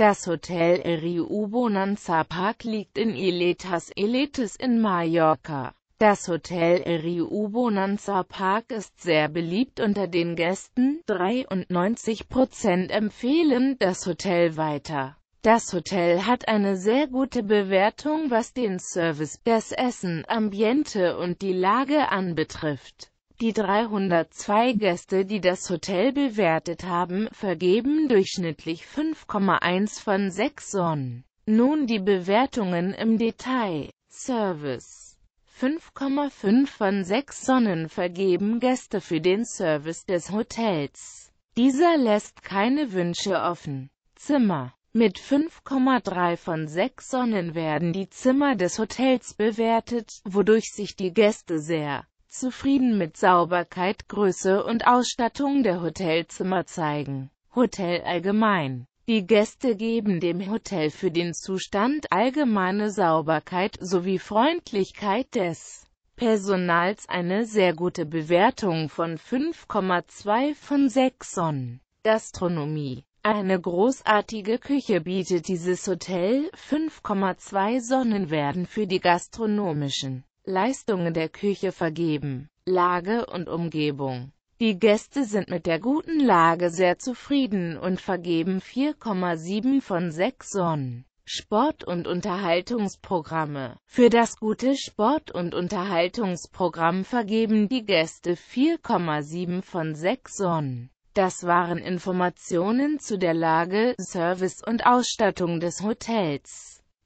Das Hotel Eriu Bonanza Park liegt in Iletas Iletes in Mallorca. Das Hotel Eriu Bonanza Park ist sehr beliebt unter den Gästen, 93% empfehlen das Hotel weiter. Das Hotel hat eine sehr gute Bewertung was den Service, das Essen, Ambiente und die Lage anbetrifft. Die 302 Gäste, die das Hotel bewertet haben, vergeben durchschnittlich 5,1 von 6 Sonnen. Nun die Bewertungen im Detail. Service 5,5 von 6 Sonnen vergeben Gäste für den Service des Hotels. Dieser lässt keine Wünsche offen. Zimmer Mit 5,3 von 6 Sonnen werden die Zimmer des Hotels bewertet, wodurch sich die Gäste sehr zufrieden mit Sauberkeit, Größe und Ausstattung der Hotelzimmer zeigen. Hotel allgemein. Die Gäste geben dem Hotel für den Zustand allgemeine Sauberkeit sowie Freundlichkeit des Personals eine sehr gute Bewertung von 5,2 von 6 Sonnen. Gastronomie eine großartige Küche bietet dieses Hotel, 5,2 Sonnen werden für die gastronomischen Leistungen der Küche vergeben. Lage und Umgebung Die Gäste sind mit der guten Lage sehr zufrieden und vergeben 4,7 von 6 Sonnen. Sport- und Unterhaltungsprogramme Für das gute Sport- und Unterhaltungsprogramm vergeben die Gäste 4,7 von 6 Sonnen. Das waren Informationen zu der Lage, Service und Ausstattung des Hotels.